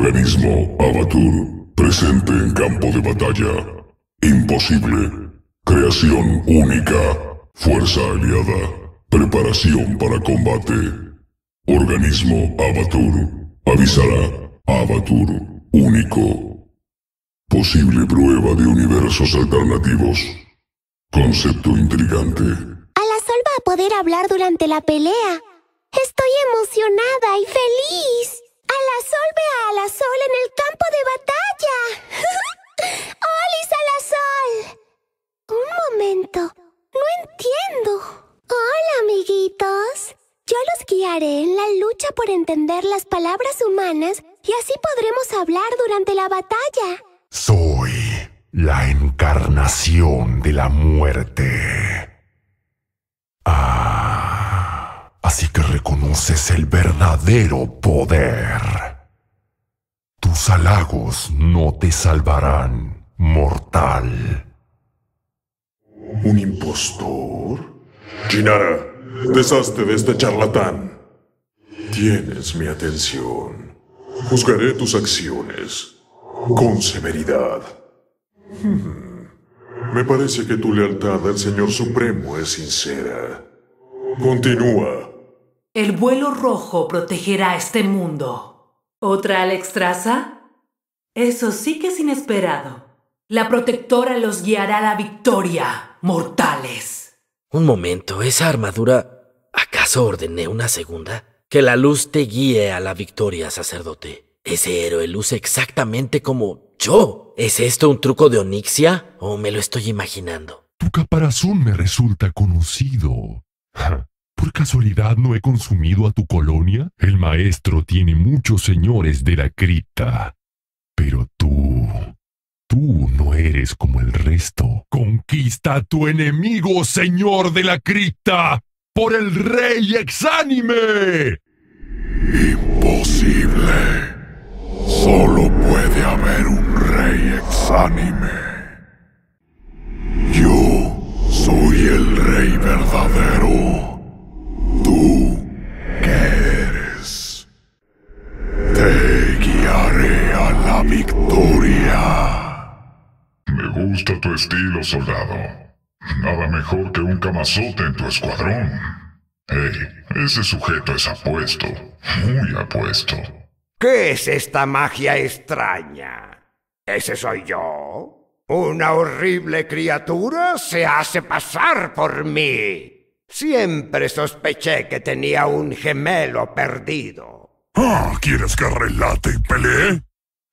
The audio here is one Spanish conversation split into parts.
organismo, Avatur, presente en campo de batalla. Imposible. Creación única. Fuerza aliada. Preparación para combate. Organismo Avatur. Avisará. Avatur. Único. Posible prueba de universos alternativos. Concepto intrigante. A la sol va a poder hablar durante la pelea. Estoy emocionada y feliz sol ve a sol en el campo de batalla! ¡Olis ¡Oh, sol Un momento, no entiendo. Hola, amiguitos. Yo los guiaré en la lucha por entender las palabras humanas y así podremos hablar durante la batalla. Soy la encarnación de la muerte. reconoces el verdadero poder. Tus halagos no te salvarán, mortal. ¿Un impostor? Chinara, deshazte de este charlatán. Tienes mi atención. Juzgaré tus acciones con severidad. Hmm. Me parece que tu lealtad al Señor Supremo es sincera. Continúa. El vuelo rojo protegerá este mundo. ¿Otra Alex Traza? Eso sí que es inesperado. La protectora los guiará a la victoria, mortales. Un momento, esa armadura. ¿Acaso ordené una segunda? Que la luz te guíe a la victoria, sacerdote. Ese héroe luce exactamente como yo. ¿Es esto un truco de Onixia o me lo estoy imaginando? Tu caparazón me resulta conocido. ¿Por casualidad no he consumido a tu colonia? El maestro tiene muchos señores de la cripta. Pero tú... Tú no eres como el resto. Conquista a tu enemigo, señor de la cripta, por el rey exánime. Imposible. Solo puede haber un rey exánime. Yo soy el rey verdadero qué eres? Te guiaré a la victoria. Me gusta tu estilo, soldado. Nada mejor que un camazote en tu escuadrón. Hey, ese sujeto es apuesto, muy apuesto. ¿Qué es esta magia extraña? ¿Ese soy yo? ¿Una horrible criatura se hace pasar por mí? Siempre sospeché que tenía un gemelo perdido. Ah, ¿quieres que relate y pelee?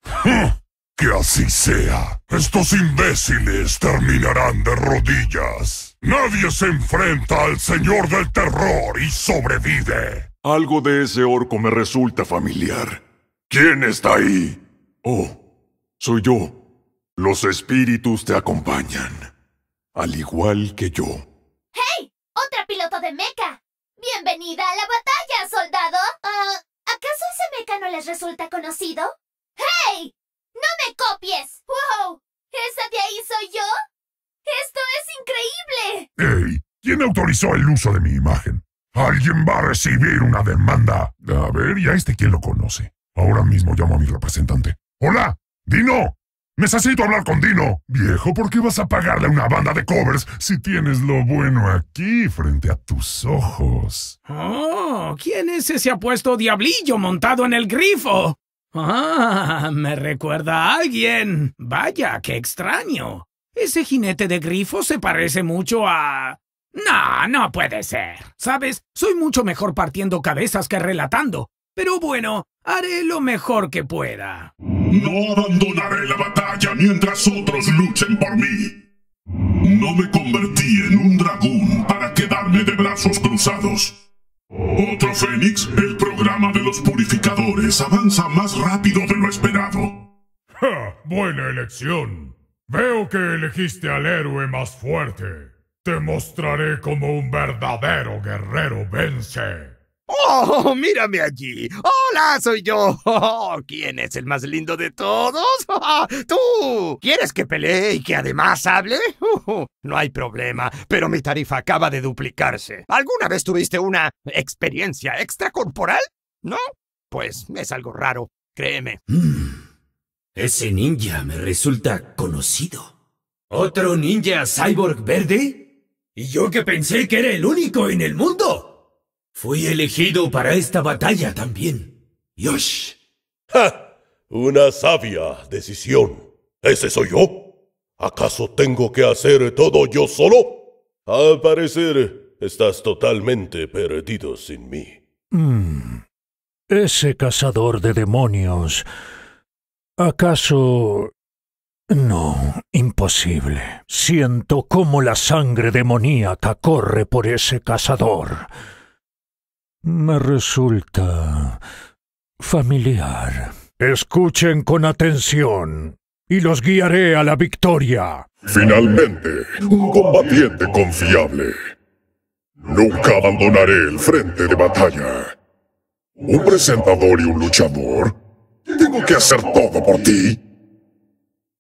Ah, que así sea. Estos imbéciles terminarán de rodillas. Nadie se enfrenta al Señor del Terror y sobrevive. Algo de ese orco me resulta familiar. ¿Quién está ahí? Oh, soy yo. Los espíritus te acompañan. Al igual que yo. ¡Hey! ¡Otra piloto de mecha! ¡Bienvenida a la batalla, soldado! Ah, ¿Acaso ese mecha no les resulta conocido? ¡Hey! ¡No me copies! ¡Wow! ¿Esa de ahí soy yo? ¡Esto es increíble! ¡Hey! ¿Quién autorizó el uso de mi imagen? ¡Alguien va a recibir una demanda! A ver, ¿y a este quién lo conoce? Ahora mismo llamo a mi representante. ¡Hola! ¡Dino! Necesito hablar con Dino. Viejo, ¿por qué vas a pagarle una banda de covers si tienes lo bueno aquí frente a tus ojos? Oh, ¿quién es ese apuesto diablillo montado en el grifo? Ah, me recuerda a alguien. Vaya, qué extraño. Ese jinete de grifo se parece mucho a... No, no puede ser. Sabes, soy mucho mejor partiendo cabezas que relatando. Pero bueno, haré lo mejor que pueda. No abandonaré la batalla mientras otros luchen por mí. No me convertí en un dragón para quedarme de brazos cruzados. Otro Fénix, el programa de los purificadores, avanza más rápido de lo esperado. Ja, buena elección. Veo que elegiste al héroe más fuerte. Te mostraré como un verdadero guerrero vence. ¡Oh, mírame allí! ¡Hola, soy yo! ¿Quién es el más lindo de todos? ¡Tú! ¿Quieres que pelee y que además hable? no hay problema, pero mi tarifa acaba de duplicarse. ¿Alguna vez tuviste una experiencia extracorporal? ¿No? Pues es algo raro, créeme. Hmm. ese ninja me resulta conocido. ¿Otro ninja cyborg verde? ¿Y yo que pensé que era el único en el mundo? Fui elegido para esta batalla también. Yosh. ¡Ja! Una sabia decisión. ¿Ese soy yo? ¿Acaso tengo que hacer todo yo solo? Al parecer, estás totalmente perdido sin mí. Hmm. Ese cazador de demonios. ¿Acaso... No, imposible. Siento cómo la sangre demoníaca corre por ese cazador me resulta familiar. Escuchen con atención y los guiaré a la victoria. Finalmente, un combatiente confiable. Nunca abandonaré el frente de batalla. Un presentador y un luchador. Tengo que hacer todo por ti.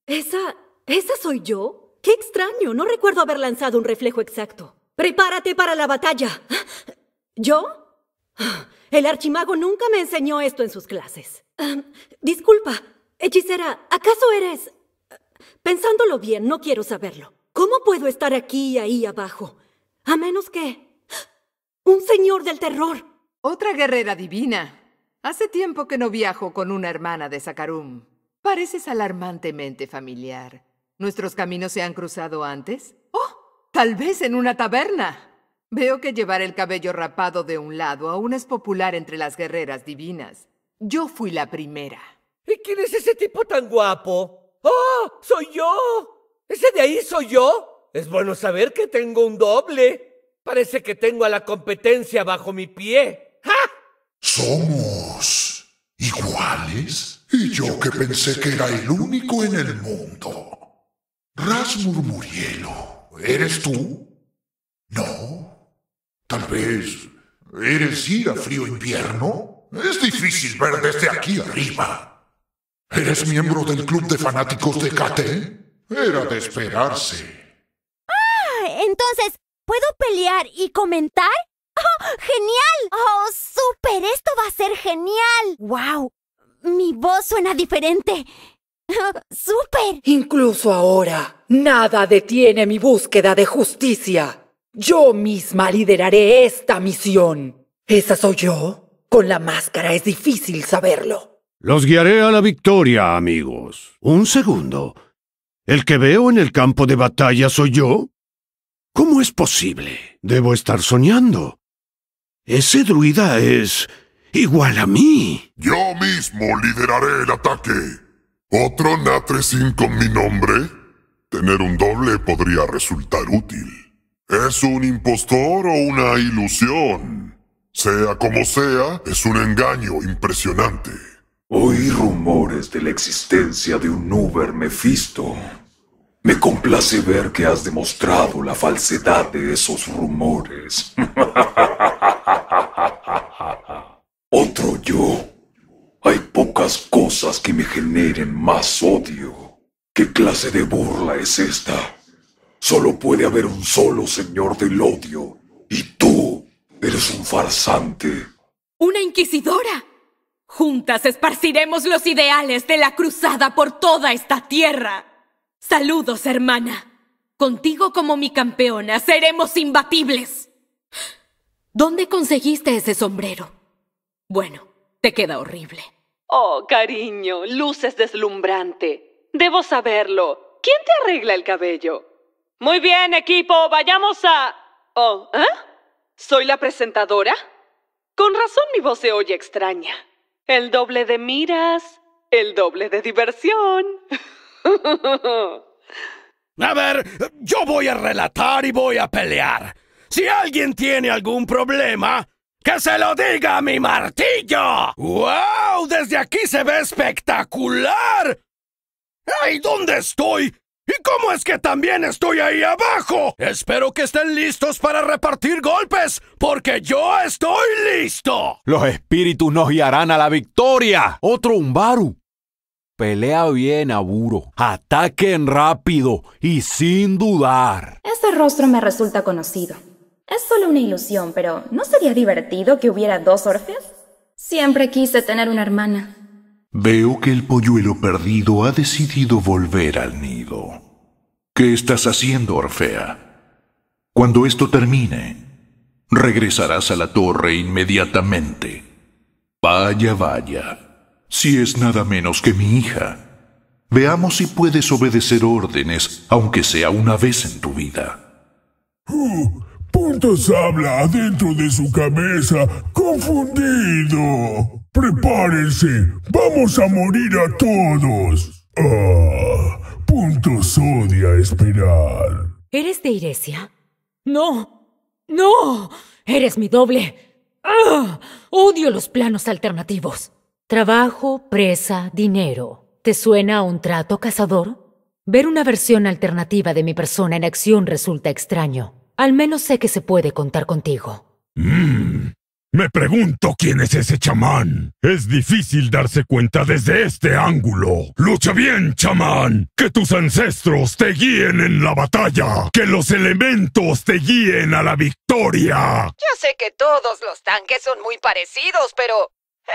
¿Esa... esa soy yo? Qué extraño, no recuerdo haber lanzado un reflejo exacto. Prepárate para la batalla. ¿Ah? ¿Yo? El archimago nunca me enseñó esto en sus clases. Em, disculpa, hechicera, ¿acaso eres... Pensándolo bien, no quiero saberlo. ¿Cómo puedo estar aquí y ahí abajo? A menos que... Un señor del terror. Otra guerrera divina. Hace tiempo que no viajo con una hermana de Sakarum. Pareces alarmantemente familiar. ¿Nuestros caminos se han cruzado antes? ¡Oh! Tal vez en una taberna. Veo que llevar el cabello rapado de un lado aún es popular entre las guerreras divinas. Yo fui la primera. ¿Y quién es ese tipo tan guapo? ¡Oh! ¡Soy yo! ¿Ese de ahí soy yo? Es bueno saber que tengo un doble. Parece que tengo a la competencia bajo mi pie. ¡Ja! ¿Somos iguales? Y yo que pensé que era el único en el mundo. Rasmur Murielo, ¿eres tú? No, Tal vez eres ir a frío invierno. Es difícil ver desde aquí arriba. ¿Eres miembro del club de fanáticos de Kate? Era de esperarse. Ah, entonces, ¿puedo pelear y comentar? ¡Oh, genial! ¡Oh, súper! Esto va a ser genial. ¡Wow! Mi voz suena diferente. ¡Oh, ¡Súper! Incluso ahora, nada detiene mi búsqueda de justicia. Yo misma lideraré esta misión. ¿Esa soy yo? Con la máscara es difícil saberlo. Los guiaré a la victoria, amigos. Un segundo. ¿El que veo en el campo de batalla soy yo? ¿Cómo es posible? Debo estar soñando. Ese druida es igual a mí. Yo mismo lideraré el ataque. ¿Otro Natre con mi nombre? Tener un doble podría resultar útil. ¿Es un impostor o una ilusión? Sea como sea, es un engaño impresionante. Oí rumores de la existencia de un Uber Mephisto. Me complace ver que has demostrado la falsedad de esos rumores. Otro yo. Hay pocas cosas que me generen más odio. ¿Qué clase de burla es esta? Solo puede haber un solo señor del odio. Y tú eres un farsante. ¿Una inquisidora? Juntas esparciremos los ideales de la cruzada por toda esta tierra. Saludos, hermana. Contigo como mi campeona, seremos imbatibles. ¿Dónde conseguiste ese sombrero? Bueno, te queda horrible. Oh, cariño, luces deslumbrante. Debo saberlo. ¿Quién te arregla el cabello? Muy bien, equipo, vayamos a... Oh, ¿eh? ¿Soy la presentadora? Con razón mi voz se oye extraña. El doble de miras, el doble de diversión. a ver, yo voy a relatar y voy a pelear. Si alguien tiene algún problema, ¡Que se lo diga a mi martillo! ¡Wow! ¡Desde aquí se ve espectacular! ¡Ay, ¿dónde estoy? ¿Y cómo es que también estoy ahí abajo? Espero que estén listos para repartir golpes, porque yo estoy listo. Los espíritus nos guiarán a la victoria. Otro Umbaru. Pelea bien, Aburo. Ataquen rápido y sin dudar. Ese rostro me resulta conocido. Es solo una ilusión, pero ¿no sería divertido que hubiera dos orfes Siempre quise tener una hermana. Veo que el polluelo perdido ha decidido volver al nido. ¿Qué estás haciendo, Orfea? Cuando esto termine, regresarás a la torre inmediatamente. Vaya, vaya, si es nada menos que mi hija. Veamos si puedes obedecer órdenes, aunque sea una vez en tu vida. Uh, habla adentro de su cabeza, confundido. Prepárense, vamos a morir a todos. Ah, puntos odia esperar. ¿Eres de Iresia? No, no, eres mi doble. ¡Ah! Odio los planos alternativos. Trabajo, presa, dinero. ¿Te suena a un trato, cazador? Ver una versión alternativa de mi persona en acción resulta extraño. Al menos sé que se puede contar contigo. Mm, me pregunto quién es ese chamán. Es difícil darse cuenta desde este ángulo. Lucha bien, chamán. Que tus ancestros te guíen en la batalla. Que los elementos te guíen a la victoria. Ya sé que todos los tanques son muy parecidos, pero...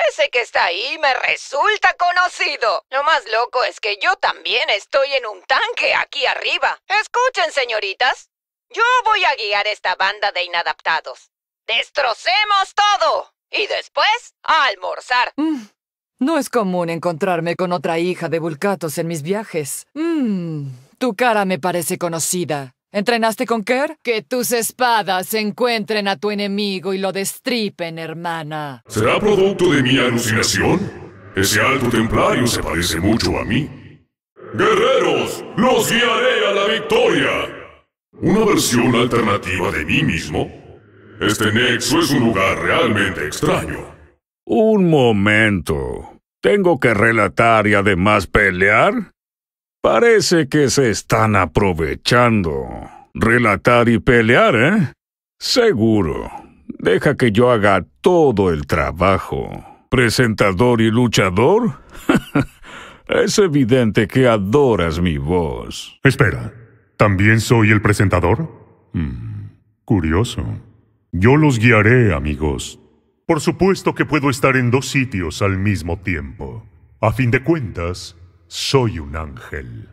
Ese que está ahí me resulta conocido. Lo más loco es que yo también estoy en un tanque aquí arriba. Escuchen, señoritas. Yo voy a guiar esta banda de inadaptados destrocemos todo y después a almorzar. Mm. No es común encontrarme con otra hija de Vulcatos en mis viajes. Mm. tu cara me parece conocida. ¿Entrenaste con Kerr? Que tus espadas encuentren a tu enemigo y lo destripen, hermana. ¿Será producto de mi alucinación? Ese alto templario se parece mucho a mí. ¡Guerreros! ¡Los guiaré a la victoria! ¿Una versión alternativa de mí mismo? Este nexo es un lugar realmente extraño. Un momento. ¿Tengo que relatar y además pelear? Parece que se están aprovechando. Relatar y pelear, ¿eh? Seguro. Deja que yo haga todo el trabajo. ¿Presentador y luchador? es evidente que adoras mi voz. Espera, ¿también soy el presentador? Hmm. curioso. Yo los guiaré, amigos. Por supuesto que puedo estar en dos sitios al mismo tiempo. A fin de cuentas, soy un ángel.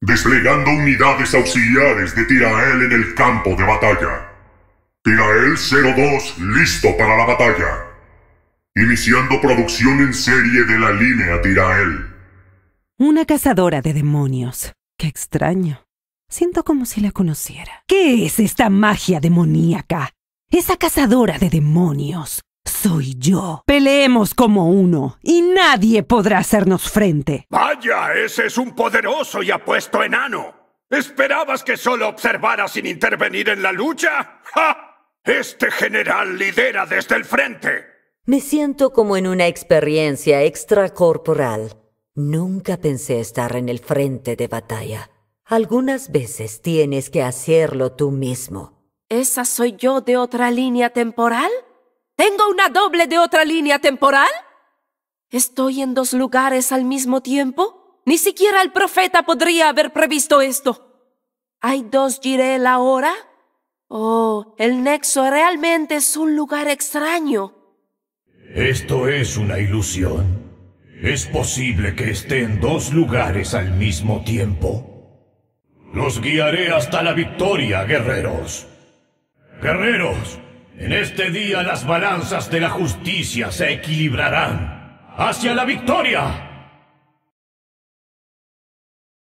Desplegando unidades auxiliares de Tirael en el campo de batalla. Tirael 02 listo para la batalla. Iniciando producción en serie de la línea Tirael. Una cazadora de demonios. Qué extraño. Siento como si la conociera. ¿Qué es esta magia demoníaca? Esa cazadora de demonios soy yo. Peleemos como uno y nadie podrá hacernos frente. Vaya, ese es un poderoso y apuesto enano. ¿Esperabas que solo observara sin intervenir en la lucha? ¡Ja! Este general lidera desde el frente. Me siento como en una experiencia extracorporal. Nunca pensé estar en el frente de batalla. Algunas veces tienes que hacerlo tú mismo. ¿Esa soy yo de otra línea temporal? ¿Tengo una doble de otra línea temporal? ¿Estoy en dos lugares al mismo tiempo? Ni siquiera el profeta podría haber previsto esto. ¿Hay dos Jirel ahora? Oh, el nexo realmente es un lugar extraño. Esto es una ilusión. Es posible que esté en dos lugares al mismo tiempo. Los guiaré hasta la victoria, guerreros. Guerreros, en este día las balanzas de la justicia se equilibrarán hacia la victoria.